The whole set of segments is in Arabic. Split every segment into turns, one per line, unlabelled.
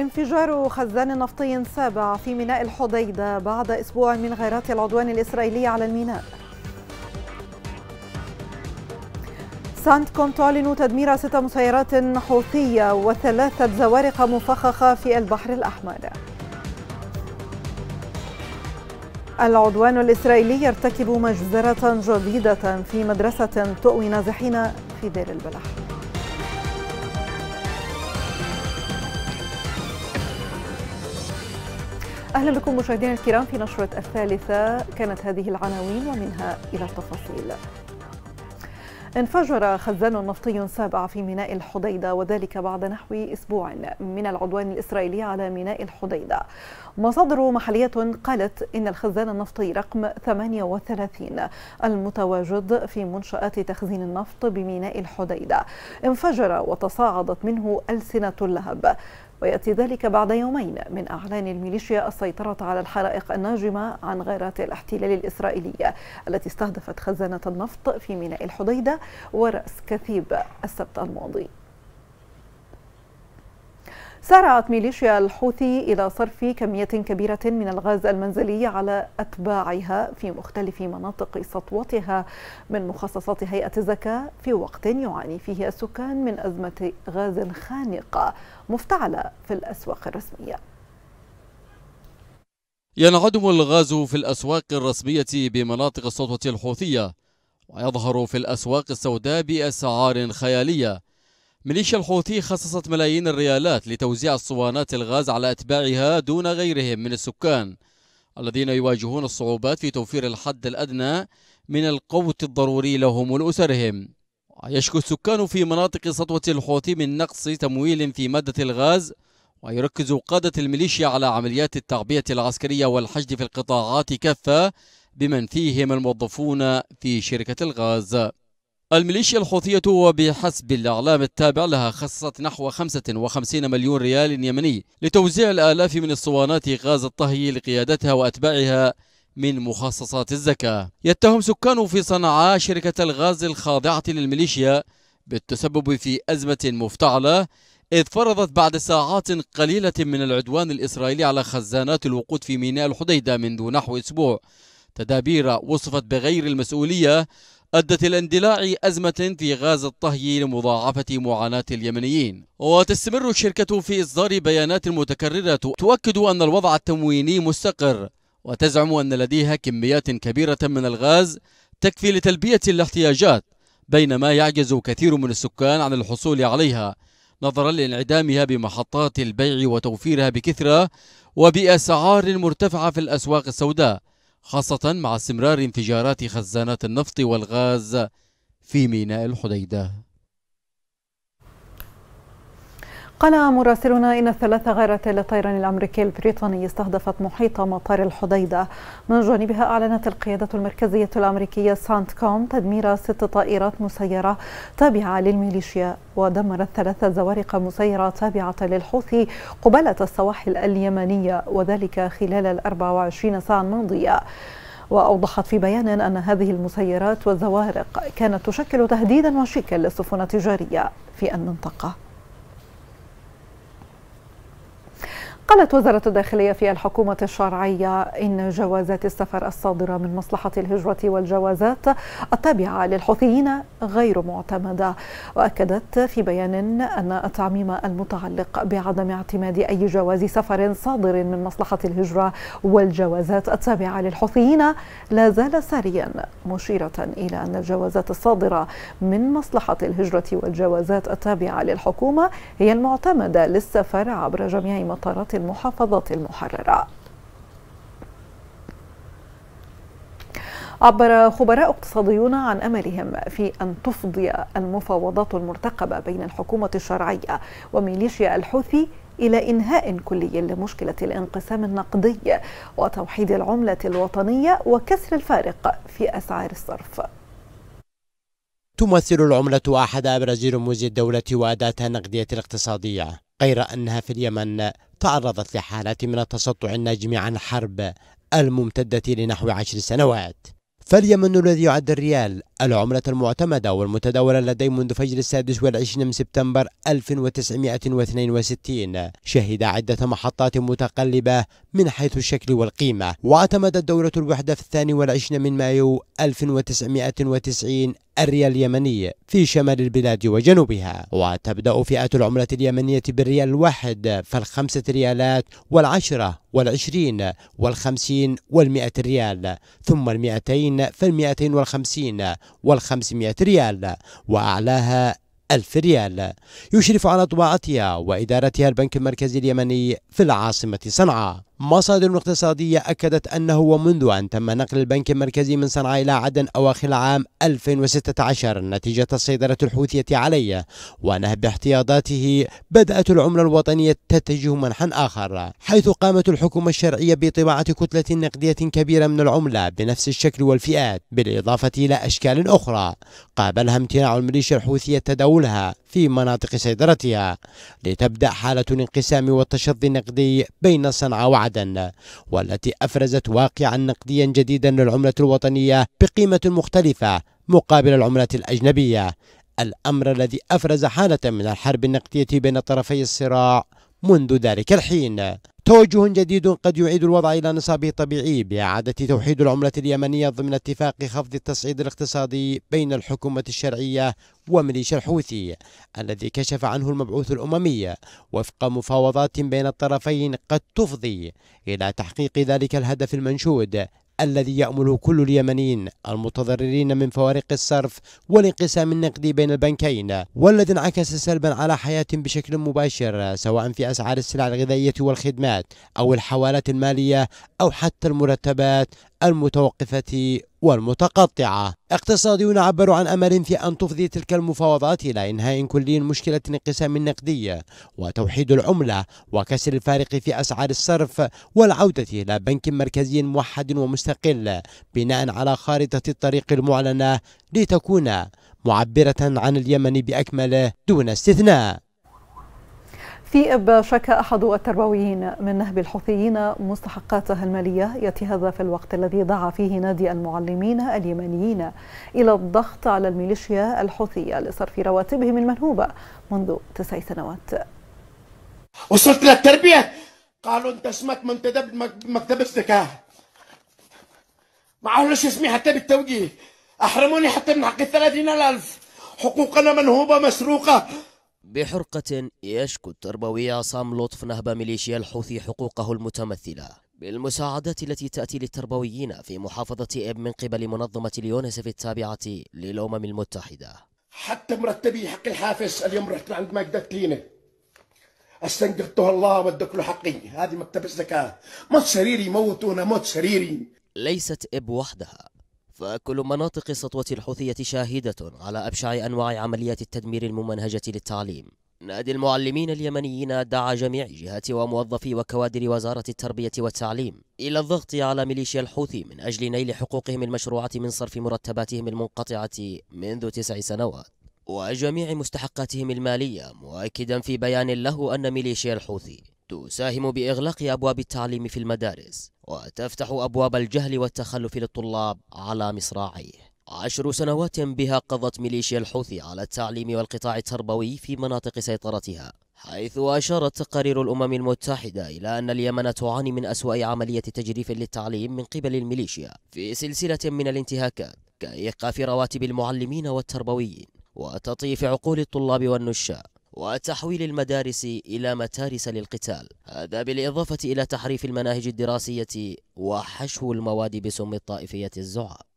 انفجار خزان نفطي سابع في ميناء الحديدة بعد أسبوع من غارات العدوان الإسرائيلي على الميناء ساندكوم تعلن تدمير ست مسيرات حوثية وثلاثة زوارق مفخخة في البحر الأحمر العدوان الإسرائيلي يرتكب مجزرة جديدة في مدرسة تؤوي نازحين في دير البلح أهلا بكم مشاهدينا الكرام في نشرة الثالثة كانت هذه العناوين ومنها إلى التفاصيل انفجر خزان نفطي سابع في ميناء الحديدة وذلك بعد نحو أسبوع من العدوان الإسرائيلي على ميناء الحديدة مصادر محلية قالت إن الخزان النفطي رقم 38 المتواجد في منشآت تخزين النفط بميناء الحديدة انفجر وتصاعدت منه ألسنة اللهب ويأتي ذلك بعد يومين من أعلان الميليشيا السيطرة على الحرائق الناجمة عن غارات الاحتلال الإسرائيلية التي استهدفت خزانة النفط في ميناء الحديدة ورأس كثيب السبت الماضي سارعت ميليشيا الحوثي إلى صرف كمية كبيرة من الغاز المنزلي على أتباعها في مختلف مناطق سطوتها من مخصصات هيئة الزكاة في وقت يعاني فيه السكان من أزمة غاز خانقة مفتعلة في الأسواق الرسمية
ينعدم الغاز في الأسواق الرسمية بمناطق السطوة الحوثية ويظهر في الأسواق السوداء بأسعار خيالية ميليشيا الحوثي خصصت ملايين الريالات لتوزيع اسطوانات الغاز على أتباعها دون غيرهم من السكان الذين يواجهون الصعوبات في توفير الحد الأدنى من القوت الضروري لهم ولأسرهم يشكو السكان في مناطق سطوة الحوثي من نقص تمويل في مادة الغاز ويركز قادة الميليشيا على عمليات التعبئة العسكرية والحشد في القطاعات كافة بمن فيهم الموظفون في شركة الغاز الميليشيا الحوثية وبحسب الإعلام التابع لها خصصت نحو 55 مليون ريال يمني لتوزيع الآلاف من الصوانات غاز الطهي لقيادتها وأتباعها من مخصصات الزكاة يتهم سكان في صنعاء شركة الغاز الخاضعة للميليشيا بالتسبب في أزمة مفتعلة إذ فرضت بعد ساعات قليلة من العدوان الإسرائيلي على خزانات الوقود في ميناء الحديدة منذ نحو أسبوع تدابير وصفت بغير المسؤولية أدت إلى اندلاع أزمة في غاز الطهي لمضاعفة معاناة اليمنيين وتستمر الشركة في إصدار بيانات متكررة تؤكد أن الوضع التمويني مستقر وتزعم أن لديها كميات كبيرة من الغاز تكفي لتلبية الاحتياجات بينما يعجز كثير من السكان عن الحصول عليها نظرا لانعدامها بمحطات البيع وتوفيرها بكثرة وبأسعار مرتفعة في الأسواق السوداء خاصة مع استمرار انفجارات خزانات النفط والغاز في ميناء الحديده
قال مراسلنا إن الثلاث غارات للطيران الأمريكي البريطاني استهدفت محيط مطار الحديدة من جانبها أعلنت القيادة المركزية الأمريكية سانت كوم تدمير ست طائرات مسيرة تابعة للميليشيا ودمرت ثلاث زوارق مسيرة تابعة للحوثي قبالة السواحل اليمنية وذلك خلال ال 24 ساعة الماضية وأوضحت في بيان أن هذه المسيرات والزوارق كانت تشكل تهديدا وشيكا للسفن التجارية في المنطقة قالت وزارة الداخلية في الحكومة الشرعية إن جوازات السفر الصادرة من مصلحة الهجرة والجوازات التابعة للحوثيين غير معتمدة وأكدت في بيان أن التعميم المتعلق بعدم اعتماد أي جواز سفر صادر من مصلحة الهجرة والجوازات التابعة للحوثيين لا زال ساريا مشيرة إلى أن الجوازات الصادرة من مصلحة الهجرة والجوازات التابعة للحكومة هي المعتمدة للسفر عبر جميع مطارات المحافظات المحررة عبر خبراء اقتصاديون عن املهم في ان تفضي المفاوضات المرتقبه بين الحكومه الشرعيه وميليشيا الحوثي الى انهاء كلي لمشكله الانقسام النقدي وتوحيد العمله الوطنيه وكسر الفارق في اسعار الصرف
تمثل العملة أحد أبرز رموز الدولة وأداتها النقدية الاقتصادية غير أنها في اليمن تعرضت لحالات من التسطع الناجم عن حرب الممتدة لنحو عشر سنوات فاليمن الذي يعد الريال العملة المعتمدة والمتداولة لديه منذ فجر السادس والعشرين من سبتمبر 1962 شهد عدة محطات متقلبة من حيث الشكل والقيمة واعتمدت دولة الوحدة في الثاني والعشرين من مايو 1990 الريال اليمني في شمال البلاد وجنوبها وتبدأ فئة العملة اليمنية بالريال الواحد فالخمسة ريالات والعشرة والعشرين والخمسين والمئة ريال ثم المئتين فالمئتين والخمسين والخمسمائة ريال وأعلاها ألف ريال يشرف على طباعتها وإدارتها البنك المركزي اليمني في العاصمة صنعاء مصادر اقتصادية أكدت أنه ومنذ أن تم نقل البنك المركزي من صنعاء إلى عدن أواخر عام 2016 نتيجة السيطرة الحوثية عليه ونهب احتياطاته بدأت العملة الوطنية تتجه منحا آخر حيث قامت الحكومة الشرعية بطباعة كتلة نقدية كبيرة من العملة بنفس الشكل والفئات بالإضافة إلى أشكال أخرى قابلها امتناع الميليشيا الحوثية تداولها في مناطق سيطرتها لتبدأ حالة الانقسام والتشظي النقدي بين صنعاء وعدن عدن والتي أفرزت واقعا نقديا جديدا للعملة الوطنية بقيمة مختلفة مقابل العملة الأجنبية الأمر الذي أفرز حالة من الحرب النقدية بين طرفي الصراع منذ ذلك الحين توجه جديد قد يعيد الوضع إلى نصابه الطبيعي بإعادة توحيد العملة اليمنية ضمن اتفاق خفض التصعيد الاقتصادي بين الحكومة الشرعية وميليشيا الحوثي الذي كشف عنه المبعوث الأممي وفق مفاوضات بين الطرفين قد تفضي إلى تحقيق ذلك الهدف المنشود الذي يأمله كل اليمنيين المتضررين من فوارق الصرف والانقسام النقدي بين البنكين والذي انعكس سلبا على حياتهم بشكل مباشر سواء في أسعار السلع الغذائية والخدمات أو الحوالات المالية أو حتى المرتبات المتوقفة والمتقطعة اقتصاديون عبروا عن أمل في أن تفضي تلك المفاوضات إلى إنهاء كلي مشكلة انقسام النقدية وتوحيد العملة وكسر الفارق في أسعار الصرف والعودة إلى بنك مركزي موحد ومستقل بناء على خارطة الطريق المعلنة لتكون معبرة عن اليمن بأكمله دون استثناء
في إب شك أحد التربويين من نهب الحوثيين مستحقاته المالية يأتي هذا في الوقت الذي دعا فيه نادي المعلمين اليمنيين إلى الضغط على الميليشيا الحوثية لصرف رواتبهم المنهوبة منذ تسع سنوات وصلت للتربية
قالوا أنت اسمك منتدب مكتب
الزكاة ما اسمي حتى بالتوجيه أحرموني حتى من حق الثلاثين ألف حقوقنا منهوبة مسروقة
بحرقة يشكو التربوي عصام لطف نهب ميليشيا الحوثي حقوقه المتمثلة بالمساعدات التي تأتي للتربويين في محافظة إب من قبل منظمة اليونسف التابعة للأمم المتحدة
حتى مرتبي حق الحافز اليوم رحت عند ماجدة كلينة استنقذته الله ودك له حقي هذه مكتب الزكاة موت سريري موتونا موت سريري
ليست إب وحدها فكل مناطق السطوة الحوثية شاهدة على أبشع أنواع عمليات التدمير الممنهجة للتعليم نادي المعلمين اليمنيين دعا جميع جهات وموظفي وكوادر وزارة التربية والتعليم إلى الضغط على ميليشيا الحوثي من أجل نيل حقوقهم المشروعة من صرف مرتباتهم المنقطعة منذ تسع سنوات وجميع مستحقاتهم المالية مؤكدا في بيان له أن ميليشيا الحوثي تساهم بإغلاق أبواب التعليم في المدارس وتفتح أبواب الجهل والتخلف للطلاب على مصراعيه عشر سنوات بها قضت ميليشيا الحوثي على التعليم والقطاع التربوي في مناطق سيطرتها حيث أشارت تقارير الأمم المتحدة إلى أن اليمن تعاني من أسوأ عملية تجريف للتعليم من قبل الميليشيا في سلسلة من الانتهاكات كإيقاف رواتب المعلمين والتربويين وتطييف عقول الطلاب والنشاء وتحويل المدارس إلى متارس للقتال هذا بالإضافة إلى تحريف المناهج الدراسية وحشو المواد بسم الطائفية الزعاء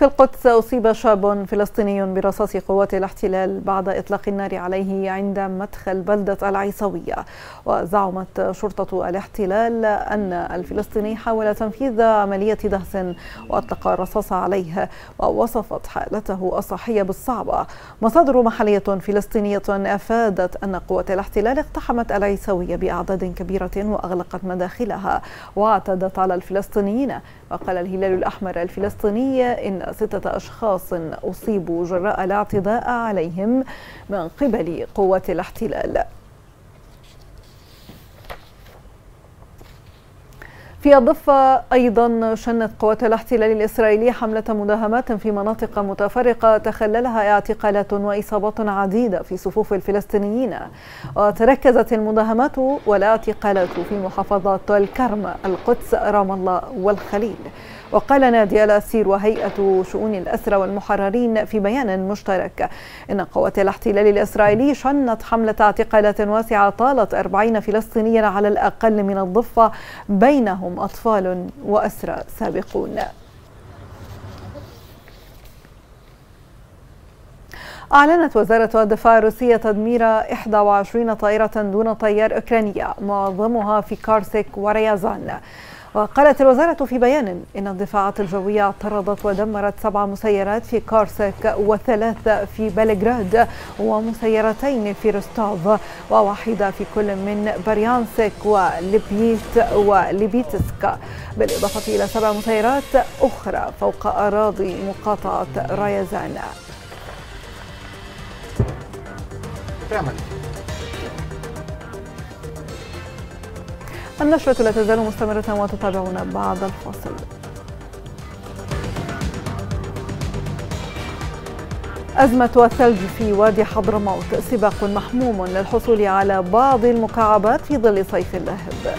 في القدس أصيب شاب فلسطيني برصاص قوات الاحتلال بعد إطلاق النار عليه عند مدخل بلدة العيسوية وزعمت شرطة الاحتلال أن الفلسطيني حاول تنفيذ عملية دهس وأطلق الرصاص عليه ووصفت حالته الصحية بالصعبة مصادر محلية فلسطينية أفادت أن قوات الاحتلال اقتحمت العيسوية بأعداد كبيرة وأغلقت مداخلها واعتدت على الفلسطينيين وقال الهلال الأحمر الفلسطيني إن ستة أشخاص أصيبوا جراء الاعتداء عليهم من قبل قوات الاحتلال في الضفة أيضا شنت قوات الاحتلال الإسرائيلي حملة مداهمات في مناطق متفرقة تخللها اعتقالات وإصابات عديدة في صفوف الفلسطينيين وتركزت المداهمات والاعتقالات في محافظات الكرم القدس رام الله والخليل وقال نادي الأسير وهيئة شؤون الأسرى والمحررين في بيان مشترك إن قوات الاحتلال الإسرائيلي شنت حملة اعتقالات واسعة طالت 40 فلسطينيا على الأقل من الضفة بينهم أطفال وأسرى سابقون أعلنت وزارة الدفاع الروسية تدمير 21 طائرة دون طيار أوكرانية معظمها في كارسك وريازان وقالت الوزارة في بيان إن الدفاعات الجوية اعترضت ودمرت سبع مسيرات في كارسك وثلاثة في بلغراد ومسيرتين في روستوف وواحدة في كل من بريانسك وليبيت وليبيتسكا بالإضافة إلى سبع مسيرات أخرى فوق أراضي مقاطعة رايزان. النشرة لا تزال مستمرة وتتابعون بعد الفاصل أزمة الثلج في وادي حضرموت سباق محموم للحصول على بعض المكعبات في ظل صيف لاهب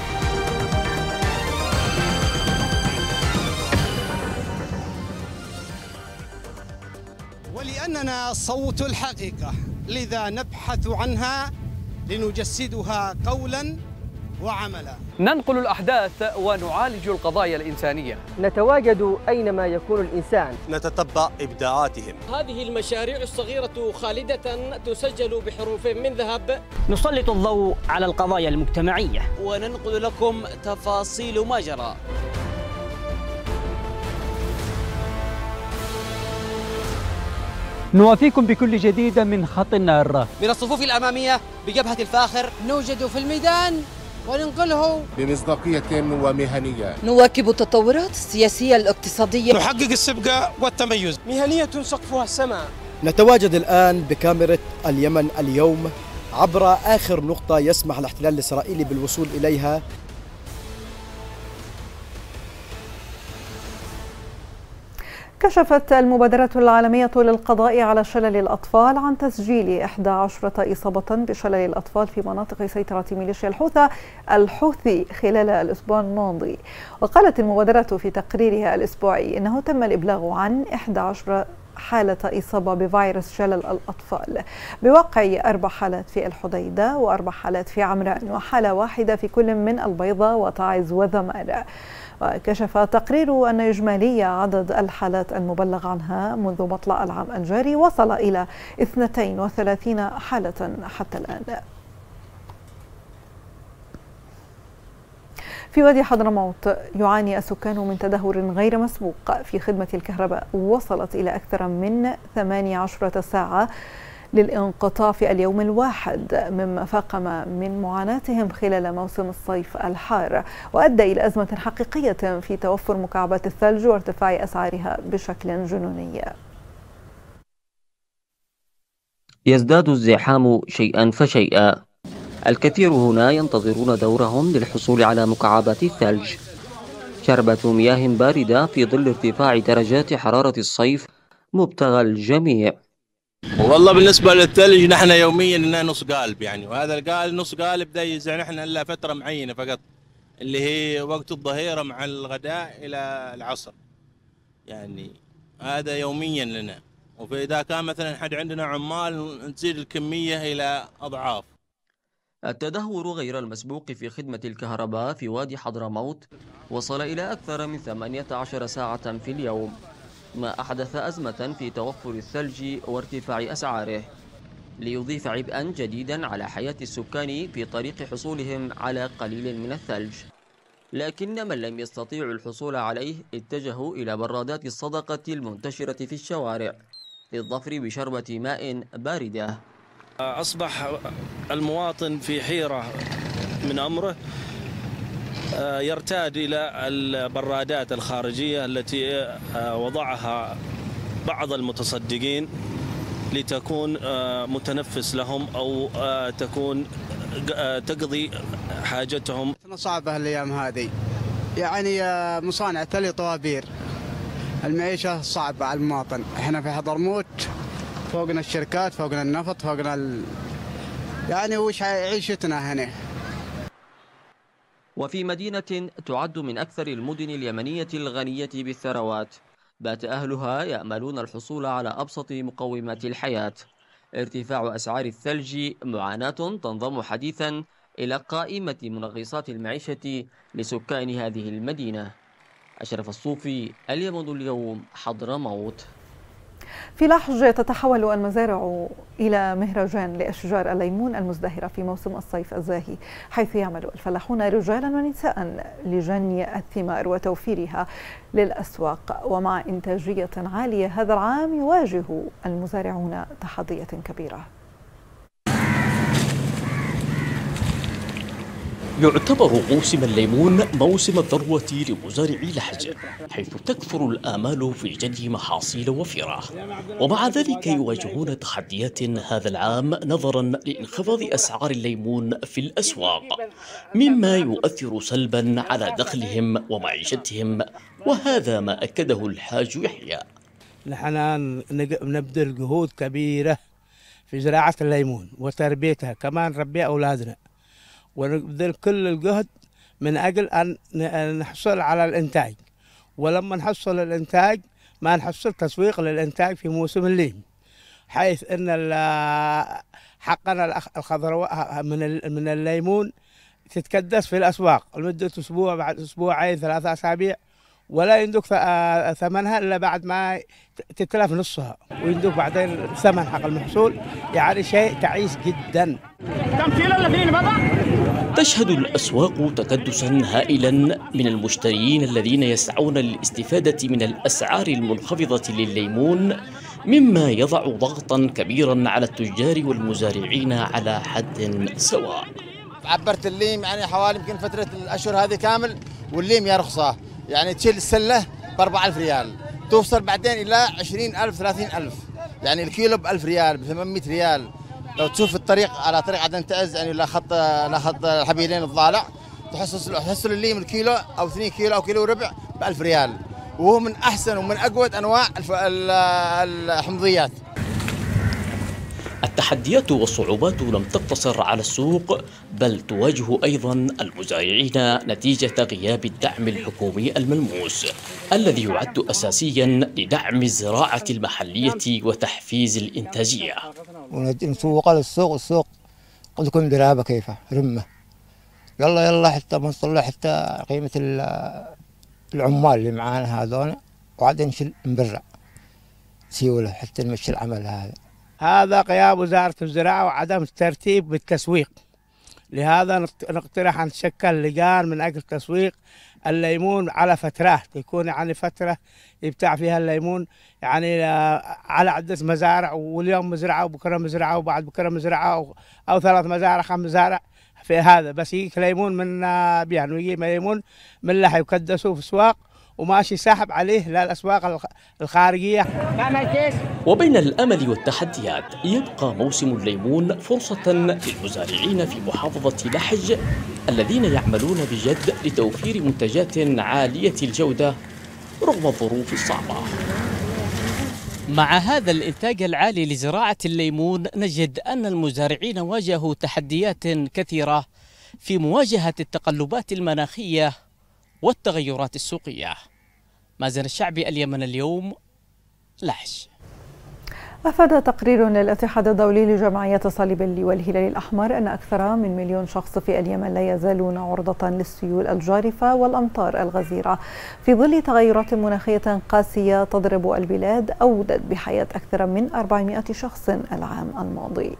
ولأننا صوت الحقيقة لذا نبحث
عنها لنجسدها قولاً وعملا ننقل الأحداث ونعالج القضايا الإنسانية
نتواجد أينما يكون الإنسان نتتبع إبداعاتهم
هذه المشاريع الصغيرة خالدة تسجل بحروف من ذهب
نسلط الضوء على القضايا المجتمعية
وننقل لكم
تفاصيل ما جرى نوافيكم بكل جديد من خط النار من الصفوف
الأمامية بجبهة الفاخر نوجد في الميدان وننقله
بمصداقية ومهنية
نواكب التطورات السياسية الاقتصادية نحقق السبقة والتميز مهنية سقفها السماء
نتواجد الآن بكاميرا اليمن اليوم عبر آخر نقطة يسمح الاحتلال الإسرائيلي بالوصول إليها
كشفت المبادرة العالمية للقضاء على شلل الأطفال عن تسجيل 11 إصابة بشلل الأطفال في مناطق سيطرة ميليشيا الحوثة الحوثي خلال الأسبوع الماضي وقالت المبادرة في تقريرها الأسبوعي أنه تم الإبلاغ عن 11 حالة إصابة بفيروس شلل الأطفال بواقع أربع حالات في الحديدة وأربع حالات في عمران وحالة واحدة في كل من البيضة وتعز وذمار وكشف تقرير أن إجمالي عدد الحالات المبلغ عنها منذ مطلع العام الجاري وصل إلى 32 حالة حتى الآن في وادي حضرموت يعاني السكان من تدهور غير مسبوق في خدمة الكهرباء وصلت إلى أكثر من 18 ساعة للانقطاع في اليوم الواحد مما فاقم من معاناتهم خلال موسم الصيف الحار وأدى إلى أزمة حقيقية في توفر مكعبات الثلج وارتفاع أسعارها بشكل جنوني
يزداد الزحام شيئا فشيئا الكثير هنا ينتظرون دورهم للحصول على مكعبات الثلج شربة مياه باردة في ظل ارتفاع درجات حرارة الصيف مبتغى الجميع
والله بالنسبة للثلج نحن يوميا لنا نص قالب يعني وهذا القالب نص قالب ده يزعل نحن إلا فترة معينة فقط اللي هي وقت الظهيرة مع الغداء إلى العصر يعني هذا يوميا لنا وإذا كان مثلا حد عندنا عمال تزيد الكمية إلى أضعاف
التدهور غير المسبوق في خدمة الكهرباء في وادي حضرموت وصل إلى أكثر من 18 ساعة في اليوم ما أحدث أزمة في توفر الثلج وارتفاع أسعاره ليضيف عبئا جديدا على حياة السكان في طريق حصولهم على قليل من الثلج لكن من لم يستطيع الحصول عليه اتجهوا إلى برادات الصدقة المنتشرة في الشوارع للظفر بشربة ماء باردة
أصبح
المواطن في حيرة من أمره آه، يرتاد إلى البرادات الخارجية التي آه، وضعها بعض المتصدقين لتكون آه، متنفس لهم أو تكون تقضي حاجتهم
صعبة الأيام هذه يعني مصانع تلي طوابير المعيشة صعبة على المواطن احنا في حضرموت فوقنا الشركات فوقنا النفط فوقنا ال... يعني وش عيشتنا هنا وفي مدينة
تعد من أكثر المدن اليمنية الغنية بالثروات بات أهلها يأملون الحصول على أبسط مقومات الحياة ارتفاع أسعار الثلج معاناة تنضم حديثا إلى قائمة منغصات المعيشة لسكان هذه المدينة أشرف الصوفي اليمن اليوم حضرموت
في لحج تتحول المزارع إلى مهرجان لأشجار الليمون المزدهرة في موسم الصيف الزاهي حيث يعمل الفلاحون رجالا ونساء لجني الثمار وتوفيرها للأسواق ومع إنتاجية عالية هذا العام يواجه المزارعون تحديات كبيرة
يعتبر موسم الليمون موسم الذروة لمزارعي لحج حيث تكثر الآمال في جني محاصيل وفيرة ومع ذلك يواجهون تحديات هذا العام نظرا لانخفاض أسعار الليمون في الأسواق مما يؤثر سلبا على دخلهم ومعيشتهم وهذا ما أكده الحاج يحيى
نحن نبذل جهود كبيرة في زراعة الليمون وتربيتها كمان ربي أولادنا ونبذل كل الجهد من أجل أن نحصل على الإنتاج ولما نحصل الإنتاج ما نحصل تسويق للإنتاج في موسم الليم حيث أن حقنا الخضروات من من الليمون تتكدس في الأسواق لمدة أسبوع بعد أسبوعين ثلاثة أسابيع ولا يندك آه، ثمنها إلا بعد ما تتلف نصها ويندك بعدين ثمن حق المحصول يعني شيء تعيس جدا تمثيل الذين بدأ
تشهد الأسواق تكدسا هائلا من المشترين الذين يسعون للاستفادة من الأسعار المنخفضة للليمون مما يضع ضغطا كبيرا على التجار والمزارعين على حد سواء
عبرت الليم يعني حوالي يمكن فترة الأشهر هذه كامل والليم يا رخصة يعني تشيل السلة ب 4000 ريال توصل بعدين إلى 20000 30000 يعني الكيلو ب 1000 ريال ب 800 ريال لو تشوف الطريق على طريق عدن تعز يعني لا خط لا خط الحبيلين الضالع تحس تحس اللي من كيلو او 2 كيلو او كيلو وربع ب 1000 ريال وهو من احسن ومن اقوى انواع الحمضيات
التحديات والصعوبات لم تقتصر على السوق بل تواجه أيضا المزارعين نتيجة غياب الدعم الحكومي الملموس الذي يعد أساسيا لدعم الزراعة المحلية وتحفيز الإنتاجية
نسوق للسوق السوق السوق
قد يكون درابة كيف رمة يلا يلا حتى ما نصلح حتى قيمة العمال اللي معانا هذول وعاد نشل نبرع سيولة حتى نمشي العمل هذا
هذا غياب وزارة الزراعة وعدم الترتيب بالتسويق لهذا نقترح أن تشكل لجان من أجل تسويق الليمون على فترات يكون يعني فترة يبتاع فيها الليمون يعني آه، على عدة مزارع واليوم مزرعة وبكرة مزرعة وبعد بكرة مزرعة أو, أو ثلاث مزارع خمس مزارع في هذا بس يجيك ليمون من آه، بيان ويجي ليمون من لحي يكدسوه في السواق وماشي ساحب عليه للأسواق الخارجية
وبين الأمل والتحديات
يبقى موسم الليمون فرصة
للمزارعين في محافظة لحج الذين يعملون بجد لتوفير منتجات عالية الجودة رغم الظروف الصعبة مع هذا الإنتاج العالي لزراعة الليمون نجد أن المزارعين واجهوا تحديات كثيرة في مواجهة التقلبات المناخية والتغيرات السوقية مازن الشعبي اليمن اليوم
لحش أفاد تقرير للاتحاد الدولي لجمعية صليب والهلال الأحمر أن أكثر من مليون شخص في اليمن لا يزالون عرضة للسيول الجارفة والأمطار الغزيرة في ظل تغيرات مناخية قاسية تضرب البلاد أودت بحياة أكثر من 400 شخص العام الماضي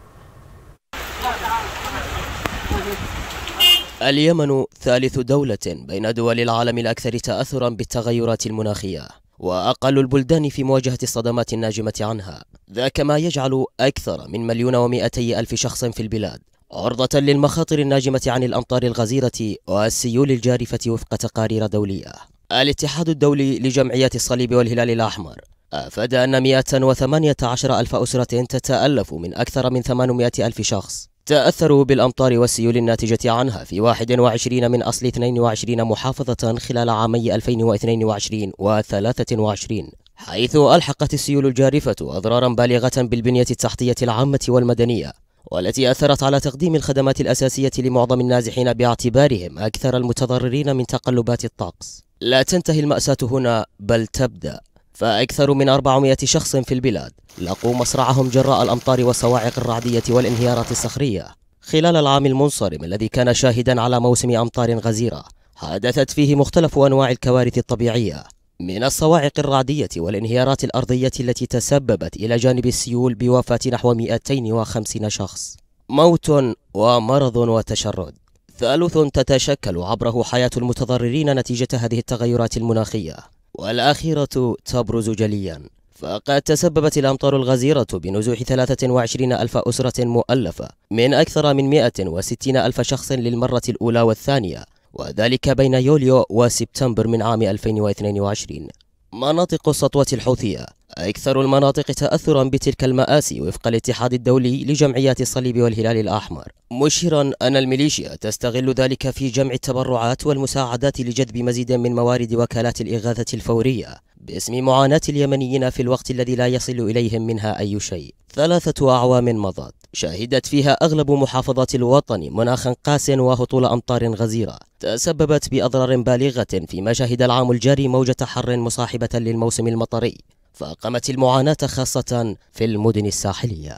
اليمن ثالث دولة بين دول العالم الأكثر تأثرا بالتغيرات المناخية وأقل البلدان في مواجهة الصدمات الناجمة عنها ذاك ما يجعل أكثر من مليون ومئتي ألف شخص في البلاد عرضة للمخاطر الناجمة عن الأمطار الغزيرة والسيول الجارفة وفق تقارير دولية الاتحاد الدولي لجمعيات الصليب والهلال الأحمر أفاد أن 118 ألف أسرة تتألف من أكثر من 800 ألف شخص تأثروا بالأمطار والسيول الناتجة عنها في 21 من أصل 22 محافظة خلال عامي 2022 و 23 حيث ألحقت السيول الجارفة أضرارا بالغة بالبنية التحتية العامة والمدنية والتي أثرت على تقديم الخدمات الأساسية لمعظم النازحين باعتبارهم أكثر المتضررين من تقلبات الطقس لا تنتهي المأساة هنا بل تبدأ فأكثر من 400 شخص في البلاد لقوا مصرعهم جراء الأمطار والصواعق الرعدية والانهيارات الصخرية خلال العام المنصرم الذي كان شاهدا على موسم أمطار غزيرة حدثت فيه مختلف أنواع الكوارث الطبيعية من الصواعق الرعدية والانهيارات الأرضية التي تسببت إلى جانب السيول بوفاة نحو 250 شخص موت ومرض وتشرد ثالث تتشكل عبره حياة المتضررين نتيجة هذه التغيرات المناخية والآخرة تبرز جلياً فقد تسببت الأمطار الغزيرة بنزوح 23 ألف أسرة مؤلفة من أكثر من 160 ألف شخص للمرة الأولى والثانية وذلك بين يوليو وسبتمبر من عام 2022 مناطق السطوة الحوثية أكثر المناطق تأثرا بتلك المآسي وفق الاتحاد الدولي لجمعيات الصليب والهلال الأحمر مشيرا أن الميليشيا تستغل ذلك في جمع التبرعات والمساعدات لجذب مزيد من موارد وكالات الإغاثة الفورية باسم معاناة اليمنيين في الوقت الذي لا يصل إليهم منها أي شيء ثلاثة أعوام مضت شهدت فيها أغلب محافظات الوطن مناخا قاس وهطول أمطار غزيرة تسببت بأضرار بالغة فيما شهد العام الجاري موجة حر مصاحبة للموسم المطري فاقمت المعاناة خاصة في المدن الساحلية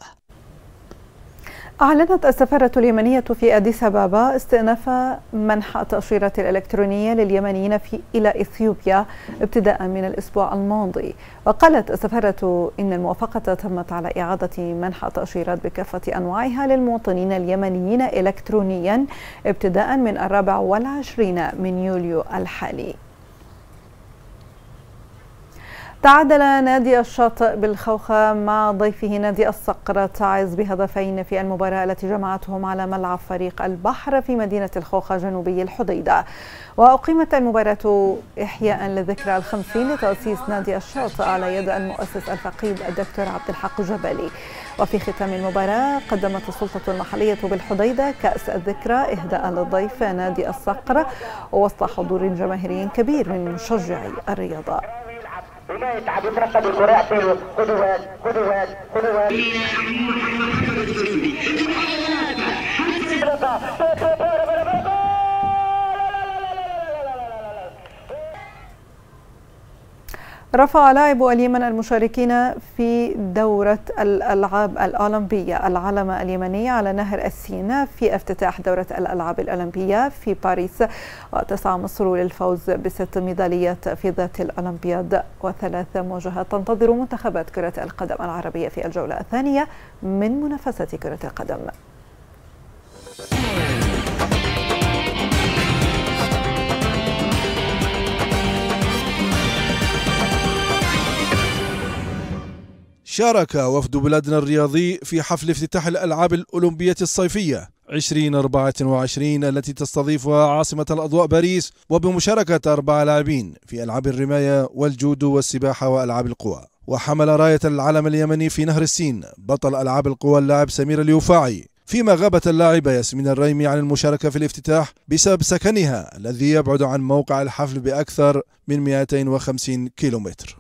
أعلنت السفارة اليمنية في أديس أبابا استئناف منح التأشيرة الإلكترونية لليمنيين في إلى إثيوبيا ابتداء من الأسبوع الماضي وقالت السفارة إن الموافقة تمت على إعادة منح التأشيرات بكافة أنواعها للمواطنين اليمنيين إلكترونيا ابتداء من الرابع والعشرين من يوليو الحالي تعادل نادي الشاطئ بالخوخة مع ضيفه نادي الصقر تعز بهدفين في المباراة التي جمعتهم على ملعب فريق البحر في مدينة الخوخة جنوبي الحديدة وأقيمت المباراة إحياء للذكرى الخمسين لتأسيس نادي الشاطئ على يد المؤسس الفقيد الدكتور عبد الحق جبلي وفي ختام المباراة قدمت السلطة المحلية بالحديدة كأس الذكرى إهداء للضيف نادي الصقر وسط حضور جماهيري كبير من مشجعي الرياضة
وما يتعب يترقب القراء فيه
قدوات قدوات قدوات محمد الجسمي
رفع لاعب اليمن المشاركين في دورة الألعاب الأولمبية العلم اليمني على نهر السينا في افتتاح دورة الألعاب الأولمبية في باريس وتسعى مصر للفوز بست ميداليات في ذات الأولمبياد وثلاث مواجهات تنتظر منتخبات كرة القدم العربية في الجولة الثانية من منافسة كرة القدم
شارك وفد بلادنا الرياضي في حفل افتتاح الألعاب الأولمبية الصيفية 2024 التي تستضيفها عاصمة الأضواء باريس وبمشاركة أربع لاعبين في ألعاب الرماية والجودو والسباحة وألعاب القوى وحمل راية العلم اليمني في نهر السين بطل ألعاب القوى اللاعب سمير اليوفاعي فيما غابت اللاعبة ياسمين الريمي عن المشاركة في الافتتاح بسبب سكنها الذي يبعد عن موقع الحفل بأكثر من 250 كيلومتر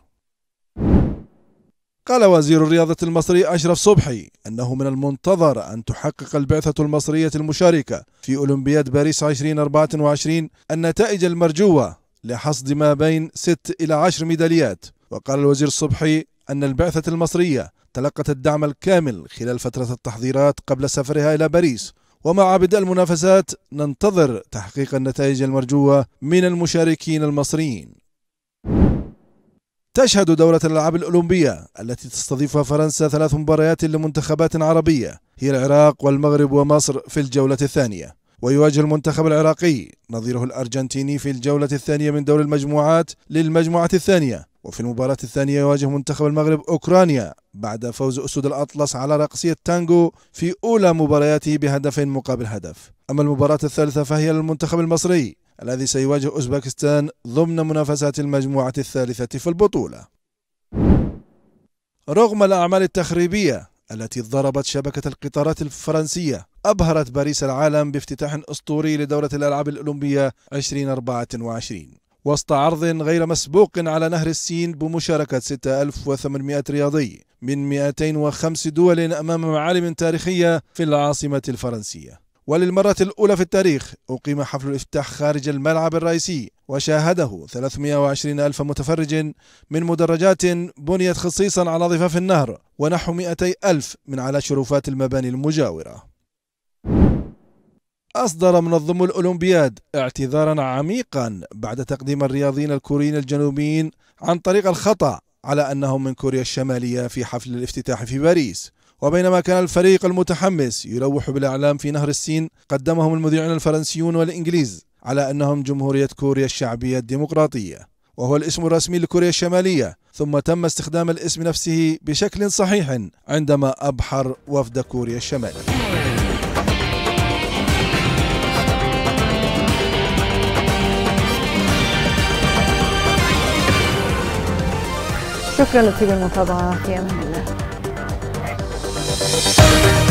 قال وزير الرياضة المصري أشرف صبحي أنه من المنتظر أن تحقق البعثة المصرية المشاركة في أولمبياد باريس 2024 النتائج المرجوة لحصد ما بين 6 إلى 10 ميداليات وقال الوزير الصبحي أن البعثة المصرية تلقت الدعم الكامل خلال فترة التحضيرات قبل سفرها إلى باريس ومع بدء المنافسات ننتظر تحقيق النتائج المرجوة من المشاركين المصريين تشهد دورة الألعاب الأولمبية التي تستضيفها فرنسا ثلاث مباريات لمنتخبات عربية هي العراق والمغرب ومصر في الجولة الثانية ويواجه المنتخب العراقي نظيره الأرجنتيني في الجولة الثانية من دور المجموعات للمجموعة الثانية وفي المباراة الثانية يواجه منتخب المغرب أوكرانيا بعد فوز أسود الأطلس على رقصية تانجو في أولى مبارياته بهدف مقابل هدف أما المباراة الثالثة فهي للمنتخب المصري الذي سيواجه أوزبكستان ضمن منافسات المجموعة الثالثة في البطولة رغم الأعمال التخريبية التي ضربت شبكة القطارات الفرنسية أبهرت باريس العالم بافتتاح أسطوري لدورة الألعاب الأولمبية 2024 وسط عرض غير مسبوق على نهر السين بمشاركة 6800 رياضي من 205 دول أمام معالم تاريخية في العاصمة الفرنسية وللمرة الأولى في التاريخ أقيم حفل الافتتاح خارج الملعب الرئيسي وشاهده 320 ألف متفرج من مدرجات بنيت خصيصا على ضفاف النهر ونحو 200 ألف من على شرفات المباني المجاورة أصدر منظم الأولمبياد اعتذارا عميقا بعد تقديم الرياضيين الكوريين الجنوبيين عن طريق الخطأ على أنهم من كوريا الشمالية في حفل الافتتاح في باريس وبينما كان الفريق المتحمس يلوح بالأعلام في نهر السين قدمهم المذيعون الفرنسيون والإنجليز على أنهم جمهورية كوريا الشعبية الديمقراطية وهو الاسم الرسمي لكوريا الشمالية ثم تم استخدام الاسم نفسه بشكل صحيح عندما أبحر وفد كوريا الشمالية
شكرا لطيب المتابعة في أمان Thank